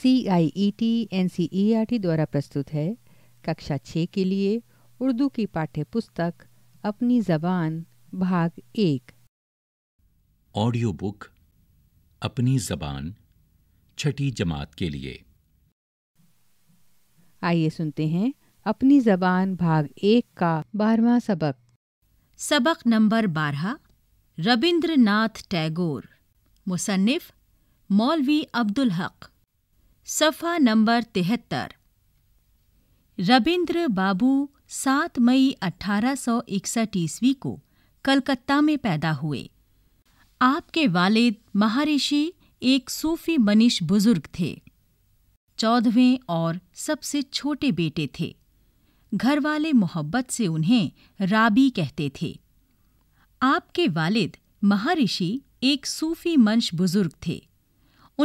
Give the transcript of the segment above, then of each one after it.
C I E T N C E R T द्वारा प्रस्तुत है कक्षा छः के लिए उर्दू की पाठ्य पुस्तक अपनी जबान भाग एक ऑडियो बुक अपनी जबान छठी जमात के लिए आइए सुनते हैं अपनी जबान भाग एक का बारवा सबक सबक नंबर बारह रविंद्रनाथ टैगोर मुसन्फ मौलवी अब्दुल हक सफ़ा नंबर तिहत्तर रविंद्र बाबू 7 मई 1861 ईस्वी को कलकत्ता में पैदा हुए आपके वालिद महारिषि एक सूफी मनीष बुजुर्ग थे चौदहवें और सबसे छोटे बेटे थे घर वाले मोहब्बत से उन्हें राबी कहते थे आपके वालिद महारिषि एक सूफी मंश बुजुर्ग थे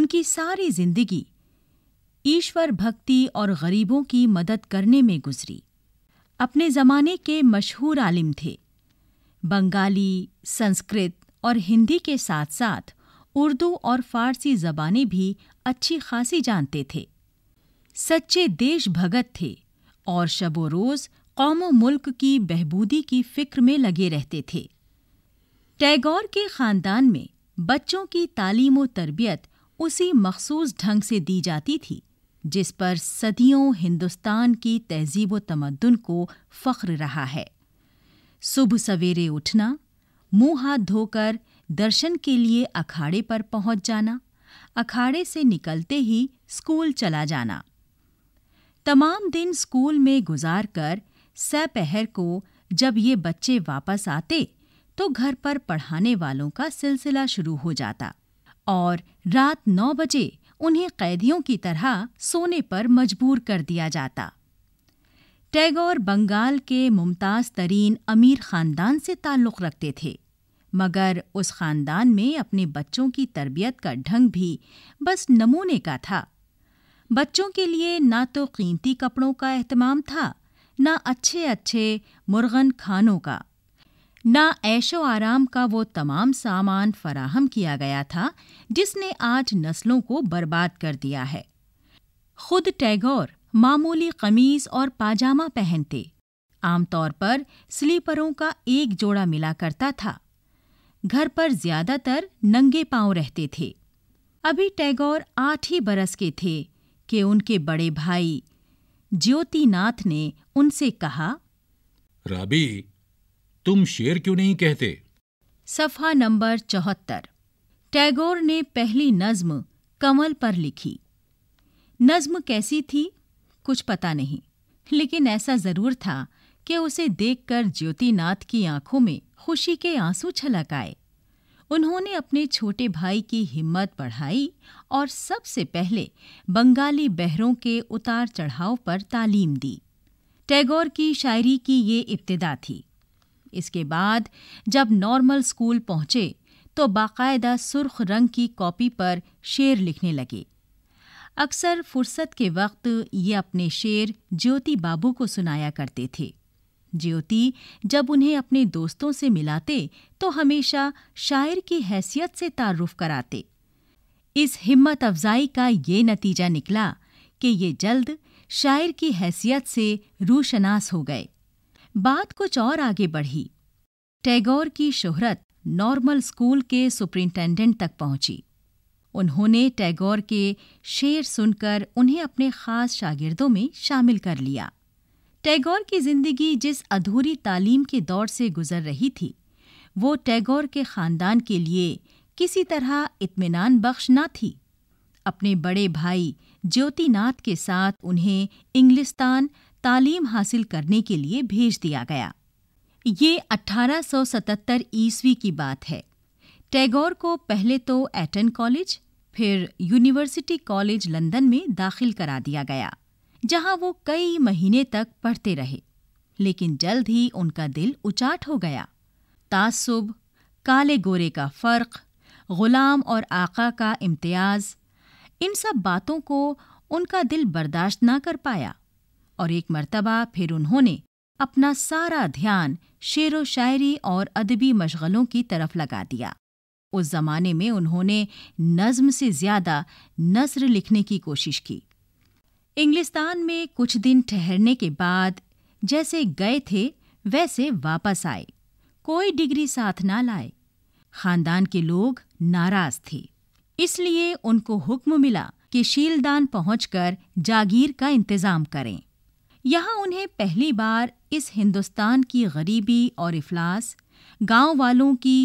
उनकी सारी जिंदगी ईश्वर भक्ति और गरीबों की मदद करने में गुजरी अपने ज़माने के मशहूर आलिम थे बंगाली संस्कृत और हिंदी के साथ साथ उर्दू और फारसी ज़बानें भी अच्छी खासी जानते थे सच्चे देशभगत थे और शबो रोज़ कौम मुल्क की बहबूदी की फ़िक्र में लगे रहते थे टैगोर के ख़ानदान में बच्चों की तालीम व तरबियत उसी मखसूस ढंग से दी जाती थी जिस पर सदियों हिंदुस्तान की तहजीब व तमद्दन को फ़ख्र रहा है सुबह सवेरे उठना मुंह हाथ धोकर दर्शन के लिए अखाड़े पर पहुंच जाना अखाड़े से निकलते ही स्कूल चला जाना तमाम दिन स्कूल में गुजार कर सपहर को जब ये बच्चे वापस आते तो घर पर पढ़ाने वालों का सिलसिला शुरू हो जाता और रात नौ बजे उन्हें कैदियों की तरह सोने पर मजबूर कर दिया जाता टैगोर बंगाल के मुमताज़ तरीन अमीर ख़ानदान से ताल्लुक़ रखते थे मगर उस ख़ानदान में अपने बच्चों की तरबियत का ढंग भी बस नमूने का था बच्चों के लिए ना तो कीमती कपड़ों का अहतमाम था ना अच्छे अच्छे मुर्गन खानों का ना ऐशो आराम का वो तमाम सामान फराहम किया गया था जिसने आज नस्लों को बर्बाद कर दिया है खुद टैगोर मामूली कमीज और पाजामा पहनते आमतौर पर स्लीपरों का एक जोड़ा मिला करता था घर पर ज्यादातर नंगे पांव रहते थे अभी टैगोर आठ ही बरस के थे कि उनके बड़े भाई ज्योतिनाथ ने उनसे कहा राबी तुम शेर क्यों नहीं कहते सफा नंबर चौहत्तर टैगोर ने पहली नज्म कमल पर लिखी नज्म कैसी थी कुछ पता नहीं लेकिन ऐसा जरूर था कि उसे देखकर ज्योतिनाथ की आंखों में खुशी के आंसू छलक आए उन्होंने अपने छोटे भाई की हिम्मत बढ़ाई और सबसे पहले बंगाली बहरों के उतार चढ़ाव पर तालीम दी टैगोर की शायरी की ये इब्तदा थी इसके बाद जब नॉर्मल स्कूल पहुंचे तो बाकायदा सुर्ख रंग की कॉपी पर शेर लिखने लगे अक्सर फुर्सत के वक्त ये अपने शेर ज्योति बाबू को सुनाया करते थे ज्योति जब उन्हें अपने दोस्तों से मिलाते तो हमेशा शायर की हैसियत से तारुफ कराते इस हिम्मत अफजाई का ये नतीजा निकला कि ये जल्द शायर की हैसियत से रूशनास हो गए बात कुछ और आगे बढ़ी टैगोर की शोहरत नॉर्मल स्कूल के सुपरिंटेंडेंट तक पहुंची उन्होंने टैगोर के शेर सुनकर उन्हें अपने खास शागिर्दों में शामिल कर लिया टैगोर की जिंदगी जिस अधूरी तालीम के दौर से गुजर रही थी वो टैगोर के ख़ानदान के लिए किसी तरह इत्मीनान बख्श ना थी अपने बड़े भाई ज्योतिनाथ के साथ उन्हें इंग्लिस्तान तालीम हासिल करने के लिए भेज दिया गया ये 1877 ईस्वी की बात है टैगोर को पहले तो एटन कॉलेज फिर यूनिवर्सिटी कॉलेज लंदन में दाखिल करा दिया गया जहां वो कई महीने तक पढ़ते रहे लेकिन जल्द ही उनका दिल उचाट हो गया तासुब काले गोरे का फ़र्क ग़ुलाम और आका का इम्तियाज़ इन सब बातों को उनका दिल बर्दाश्त ना कर पाया और एक मर्तबा फिर उन्होंने अपना सारा ध्यान शेर व शायरी और अदबी मशगलों की तरफ लगा दिया उस जमाने में उन्होंने नज्म से ज्यादा नज्र लिखने की कोशिश की इंग्लिस्तान में कुछ दिन ठहरने के बाद जैसे गए थे वैसे वापस आए कोई डिग्री साथ ना लाए खानदान के लोग नाराज थे इसलिए उनको हुक्म मिला कि शीलदान पहुंचकर जागीर का इंतजाम करें यहाँ उन्हें पहली बार इस हिंदुस्तान की गरीबी और इफलास गांव वालों की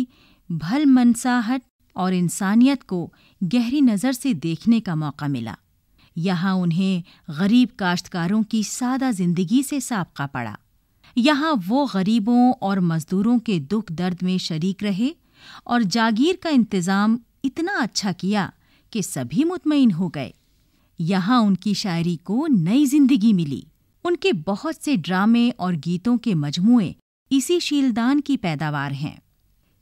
भल मनसाहट और इंसानियत को गहरी नज़र से देखने का मौका मिला यहाँ उन्हें गरीब काश्तकारों की सादा ज़िंदगी से सबका पड़ा यहाँ वो गरीबों और मज़दूरों के दुख दर्द में शरीक रहे और जागीर का इंतज़ाम इतना अच्छा किया कि सभी मुतमिन हो गए यहाँ उनकी शायरी को नई जिंदगी मिली उनके बहुत से ड्रामे और गीतों के मजमुए इसी शीलदान की पैदावार हैं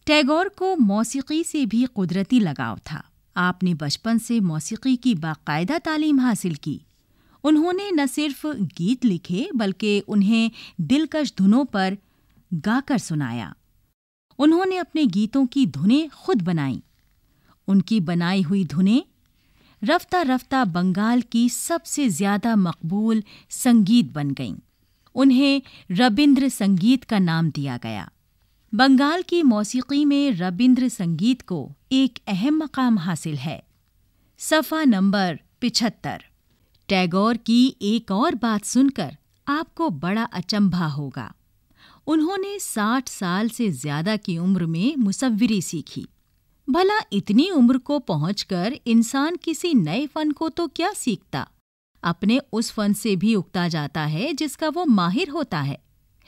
टैगोर को मौसीकी से भी कुदरती लगाव था आपने बचपन से मौसीकी की बाकायदा तालीम हासिल की उन्होंने न सिर्फ गीत लिखे बल्कि उन्हें दिलकश धुनों पर गाकर सुनाया उन्होंने अपने गीतों की धुनें खुद बनाई उनकी बनाई हुई धुनें रफ्ता रफ्ता बंगाल की सबसे ज़्यादा मकबूल संगीत बन गईं उन्हें रबिंद्र संगीत का नाम दिया गया बंगाल की मौसीकी में रबिंद्र संगीत को एक अहम मकाम हासिल है सफ़ा नंबर पिछहत्तर टैगोर की एक और बात सुनकर आपको बड़ा अचंभा होगा उन्होंने 60 साल से ज़्यादा की उम्र में मुसविरी सीखी भला इतनी उम्र को पहुंचकर इंसान किसी नए फन को तो क्या सीखता अपने उस फन से भी उगता जाता है जिसका वो माहिर होता है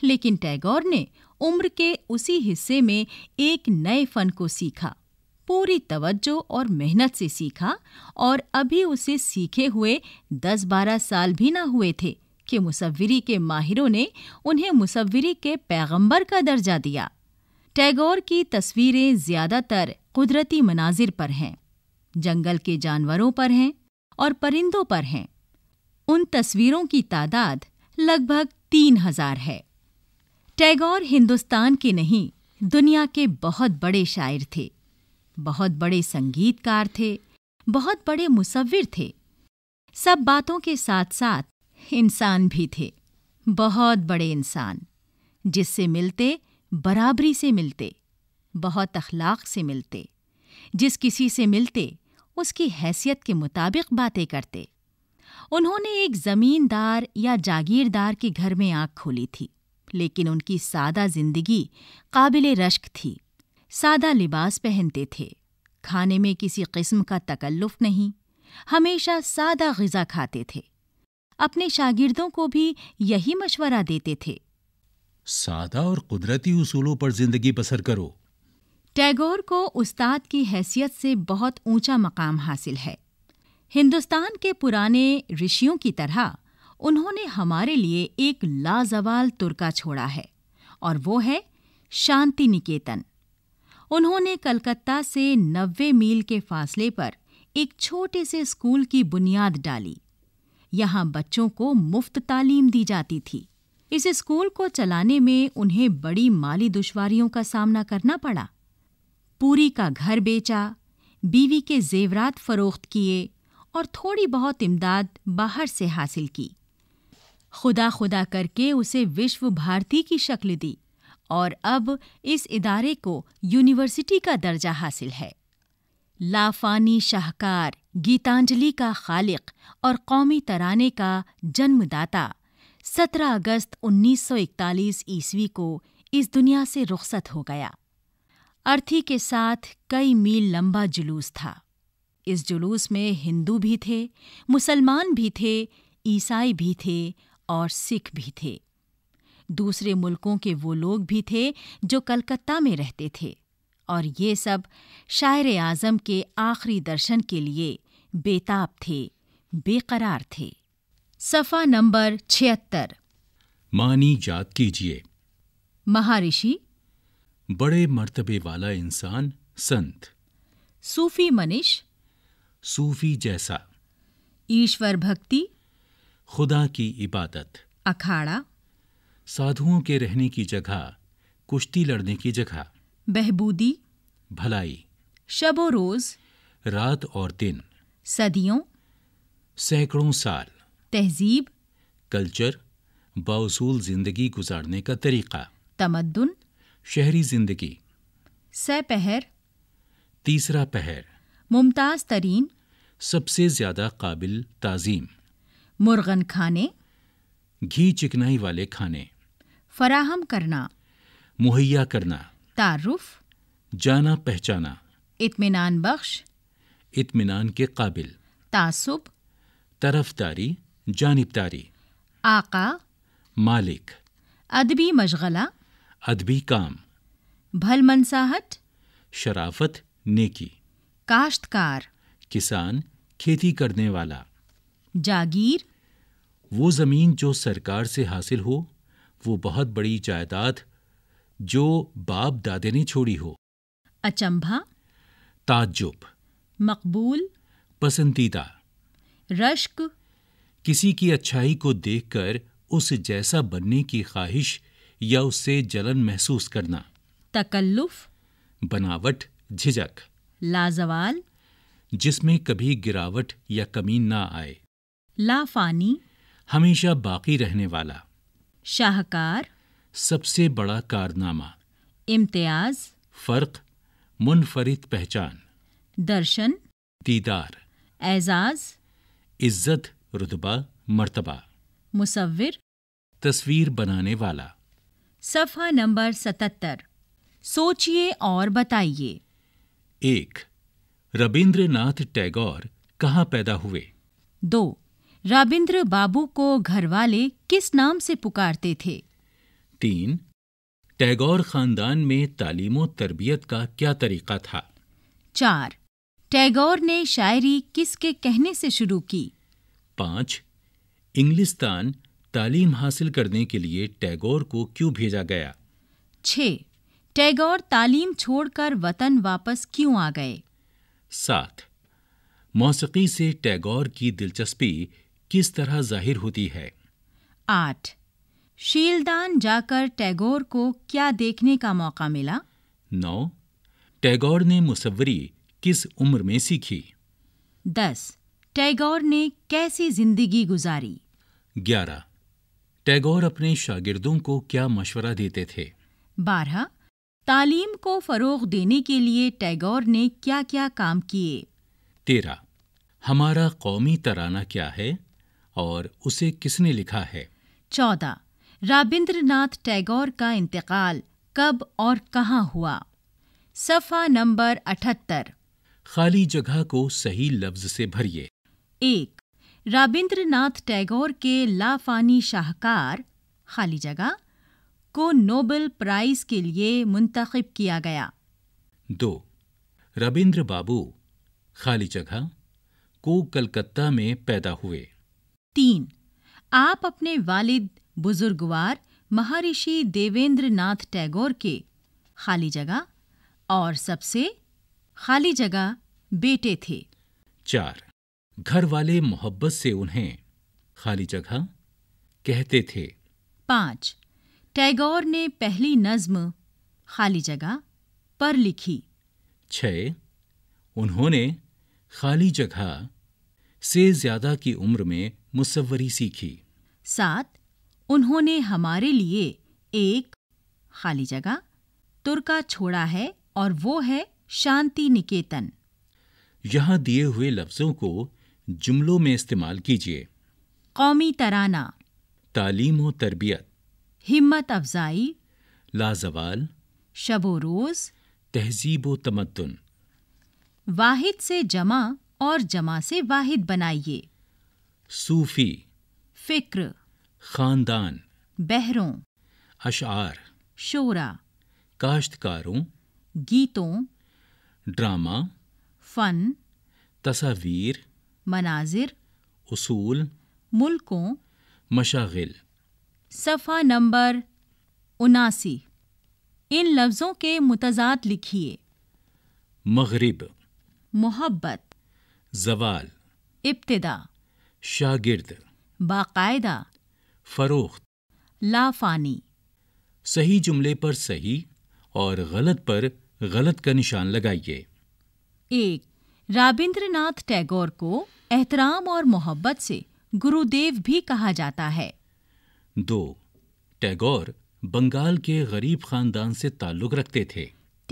लेकिन टैगोर ने उम्र के उसी हिस्से में एक नए फन को सीखा पूरी तवज्जो और मेहनत से सीखा और अभी उसे सीखे हुए दस बारह साल भी ना हुए थे कि मुसविरी के माहिरों ने उन्हें मुसविरी के पैगंबर का दर्जा दिया टैगोर की तस्वीरें ज़्यादातर कुदरती मनाजिर पर हैं जंगल के जानवरों पर हैं और परिंदों पर हैं उन तस्वीरों की तादाद लगभग तीन हजार है टैगोर हिंदुस्तान के नहीं दुनिया के बहुत बड़े शायर थे बहुत बड़े संगीतकार थे बहुत बड़े मुसविर थे सब बातों के साथ साथ इंसान भी थे बहुत बड़े इंसान जिससे मिलते बराबरी से मिलते बहुत अखलाक से मिलते जिस किसी से मिलते उसकी हैसियत के मुताबिक बातें करते उन्होंने एक ज़मींदार या जागीरदार के घर में आँख खोली थी लेकिन उनकी सादा जिंदगी काबिल रश्क थी सादा लिबास पहनते थे खाने में किसी किस्म का तकल्लुफ नहीं हमेशा सादा गज़ा खाते थे अपने शागिर्दों को भी यही मशवरा देते थे सादा और कुदरती उसूलों पर जिंदगी बसर करो टैगोर को उस्ताद की हैसियत से बहुत ऊंचा मकाम हासिल है हिंदुस्तान के पुराने ऋषियों की तरह उन्होंने हमारे लिए एक लाजवाल तुर्का छोड़ा है और वो है शांति निकेतन उन्होंने कलकत्ता से नब्बे मील के फासले पर एक छोटे से स्कूल की बुनियाद डाली यहाँ बच्चों को मुफ्त तालीम दी जाती थी इस स्कूल को चलाने में उन्हें बड़ी माली दुश्वारियों का सामना करना पड़ा पूरी का घर बेचा बीवी के जेवरात फरोख्त किए और थोड़ी बहुत इमदाद बाहर से हासिल की खुदा खुदा करके उसे विश्व भारती की शक्ल दी और अब इस इदारे को यूनिवर्सिटी का दर्जा हासिल है लाफानी शाहकार गीतांजलि का खालिक और कौमी तराने का जन्मदाता 17 अगस्त 1941 ईस्वी को इस दुनिया से रुखसत हो गया अर्थी के साथ कई मील लंबा जुलूस था इस जुलूस में हिंदू भी थे मुसलमान भी थे ईसाई भी थे और सिख भी थे दूसरे मुल्कों के वो लोग भी थे जो कलकत्ता में रहते थे और ये सब शायर आज़म के आखिरी दर्शन के लिए बेताब थे बेकरार थे सफा नंबर छिहत्तर मानी जात कीजिए महारिषि बड़े मर्तबे वाला इंसान संत सूफी मनीष सूफी जैसा ईश्वर भक्ति खुदा की इबादत अखाड़ा साधुओं के रहने की जगह कुश्ती लड़ने की जगह बहबूदी भलाई शबो रोज रात और दिन सदियों सैकड़ों साल तहजीब कल्चर बासूल ज़िंदगी गुजारने का तरीक़ा तमद्दन शहरी ज़िंदगी सह पहर तीसरा पहर मुमताज़ तरीन सबसे ज़्यादा काबिल ताज़ीम मुर्गन खाने घी चिकनाई वाले खाने फराहम करना मुहैया करना तारुफ जाना पहचाना इतमान बख्श इतमान के काबिल तासुब तरफदारी जानबदारी आका मालिक अदबी मशगला अदबी काम भल मनसाहट शराफत नेकी काश्तकार किसान खेती करने वाला जागीर वो ज़मीन जो सरकार से हासिल हो वो बहुत बड़ी जायदाद जो बाप दादे ने छोड़ी हो अचंभा ताज्जुब मकबूल पसंदीदा रश्क किसी की अच्छाई को देखकर उस जैसा बनने की ख्वाहिश या उससे जलन महसूस करना तकल्लुफ बनावट झिझक लाजवाल जिसमें कभी गिरावट या कमी ना आए लाफानी हमेशा बाकी रहने वाला शाहकार सबसे बड़ा कारनामा इम्तियाज फर्क मुनफरिद पहचान दर्शन दीदार एजाज इज्जत रुतबा मर्तबा मुसविर तस्वीर बनाने वाला सफ़ा नंबर सतहत्तर सोचिए और बताइए एक रविंद्रनाथ टैगोर कहाँ पैदा हुए दो रविंद्र बाबू को घरवाले किस नाम से पुकारते थे तीन टैगोर खानदान में तालीम तरबियत का क्या तरीका था चार टैगोर ने शायरी किसके कहने से शुरू की पाँच इंग्लिस्तान तालीम हासिल करने के लिए टैगोर को क्यों भेजा गया छः टैगोर तालीम छोड़कर वतन वापस क्यों आ गए सात मौसकी से टैगोर की दिलचस्पी किस तरह जाहिर होती है आठ शीलदान जाकर टैगोर को क्या देखने का मौका मिला नौ टैगोर ने मुसवरी किस उम्र में सीखी दस टैगोर ने कैसी जिंदगी गुजारी ग्यारह टैगोर अपने शागिर्दों को क्या मशवरा देते थे बारह तालीम को फरोग देने के लिए टैगोर ने क्या क्या काम किए तेरह हमारा कौमी तराना क्या है और उसे किसने लिखा है चौदह नाथ टैगोर का इंतकाल कब और कहाँ हुआ सफ़ा नंबर अठहत्तर खाली जगह को सही लफ्ज से भरिए एक रविंद्रनाथ टैगोर के लाफानी शाहकार खाली जगह को नोबेल प्राइज के लिए मुंतखब किया गया दो रविंद्र बाबू खाली जगह को कलकत्ता में पैदा हुए तीन आप अपने वालिद बुजुर्गवार महर्षि देवेंद्र नाथ टैगोर के खाली जगह और सबसे खाली जगह बेटे थे चार घर वाले मोहब्बत से उन्हें खाली जगह कहते थे पाँच टैगोर ने पहली नज्म खाली जगह पर लिखी छ उन्होंने खाली जगह से ज्यादा की उम्र में मुसवरी सीखी सात उन्होंने हमारे लिए एक खाली जगह तुर्का छोड़ा है और वो है शांति निकेतन यहाँ दिए हुए लफ्जों को जुमलों में इस्तेमाल कीजिए कौमी तराना तालीम और तरबियत हिम्मत अफजाई लाजवाल शब रोज़ तहजीब व तमद्दन वाहिद से जमा और जमा से वाहिद बनाइए सूफी फिक्र खानदान बहरों अशार शोरा काश्तकारों गीतों ड्रामा फन तस्वीर मनाजिर उसूल मुल्कों मशागिल सफ़ा नंबर उनासी इन लफ्ज़ों के मुतजाद लिखिए मगरब मोहब्बत जवाल इब्तदा शागिर्द बाकायदा फ़रोख्त लाफानी सही जुमले पर सही और गलत पर गलत का निशान लगाइए एक रविंद्रनाथ टैगोर को एहतराम और मोहब्बत से गुरुदेव भी कहा जाता है दो टैगोर बंगाल के गरीब खानदान से ताल्लुक़ रखते थे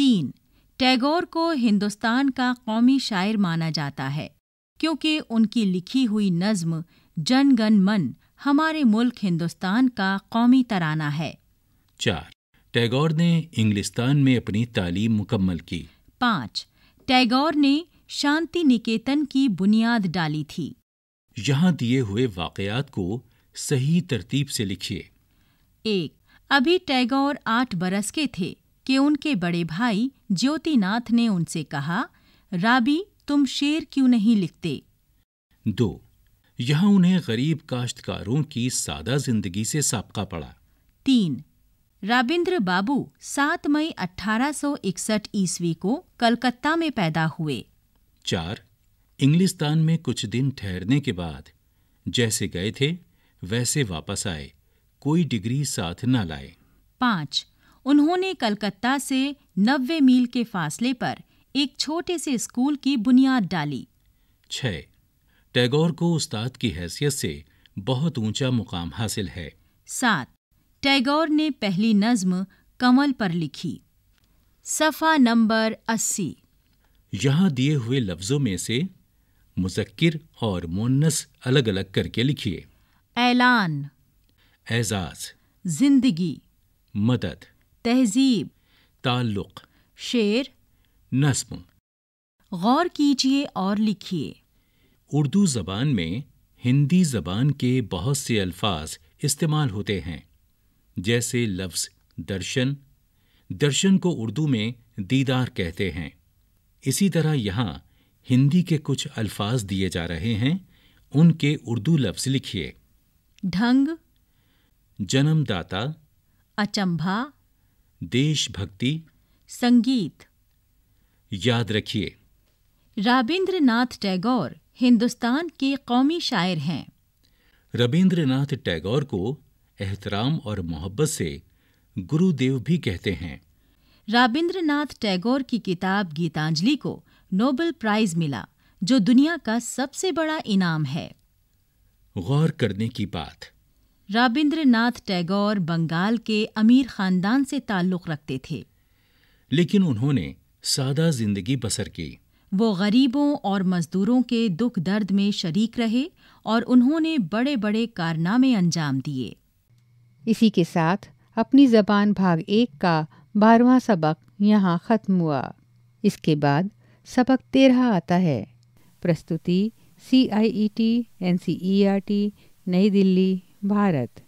तीन टैगोर को हिंदुस्तान का कौमी शायर माना जाता है क्योंकि उनकी लिखी हुई नज्म जन गण मन हमारे मुल्क हिंदुस्तान का कौमी तराना है चार टैगोर ने इंग्लिस्तान में अपनी तालीम मुकम्मल की पाँच टैगोर ने शांति निकेतन की बुनियाद डाली थी यहाँ दिए हुए वाकयात को सही तरतीब से लिखिए एक अभी टैगोर आठ बरस के थे कि उनके बड़े भाई ज्योतिनाथ ने उनसे कहा राबी तुम शेर क्यों नहीं लिखते दो यहाँ उन्हें गरीब काश्तकारों की सादा जिंदगी से सबका पड़ा तीन राबिंद्र बाबू 7 मई 1861 ईस्वी को कलकत्ता में पैदा हुए चार इंग्लिस्तान में कुछ दिन ठहरने के बाद जैसे गए थे वैसे वापस आए कोई डिग्री साथ न लाए पाँच उन्होंने कलकत्ता से नब्बे मील के फासले पर एक छोटे से स्कूल की बुनियाद डाली छः टैगोर को उस्ताद की हैसियत से बहुत ऊंचा मुकाम हासिल है सात टैगोर ने पहली नज्म कमल पर लिखी सफ़ा नंबर अस्सी यहां दिए हुए लफ्ज़ों में से मुजक्र और मोनस अलग अलग करके लिखिए ऐलान एजाज जिंदगी मदद तहजीब ताल्लुक शेर नस्म गौर कीजिए और लिखिए उर्दू ज़बान में हिंदी ज़बान के बहुत से अल्फाज इस्तेमाल होते हैं जैसे लफ्ज़ दर्शन दर्शन को उर्दू में दीदार कहते हैं इसी तरह यहाँ हिंदी के कुछ अल्फाज दिए जा रहे हैं उनके उर्दू लफ्ज लिखिए ढंग जन्मदाता अचंभा देशभक्ति संगीत याद रखिए नाथ टैगोर हिंदुस्तान के कौमी शायर हैं नाथ टैगोर को एहतराम और मोहब्बत से गुरुदेव भी कहते हैं रविंद्रनाथ टैगोर की किताब गीतांजलि को नोबेल प्राइज मिला जो दुनिया का सबसे बड़ा इनाम है गौर करने की बात रविंद्रनाथ टैगोर बंगाल के अमीर खानदान से ताल्लुक रखते थे लेकिन उन्होंने सादा जिंदगी बसर की वो गरीबों और मजदूरों के दुख दर्द में शरीक रहे और उन्होंने बड़े बड़े कारनामे अंजाम दिए इसी के साथ अपनी जबान भाग एक का बारहवा सबक यहाँ ख़त्म हुआ इसके बाद सबक तेरह आता है प्रस्तुति C I E T N C E R T नई दिल्ली भारत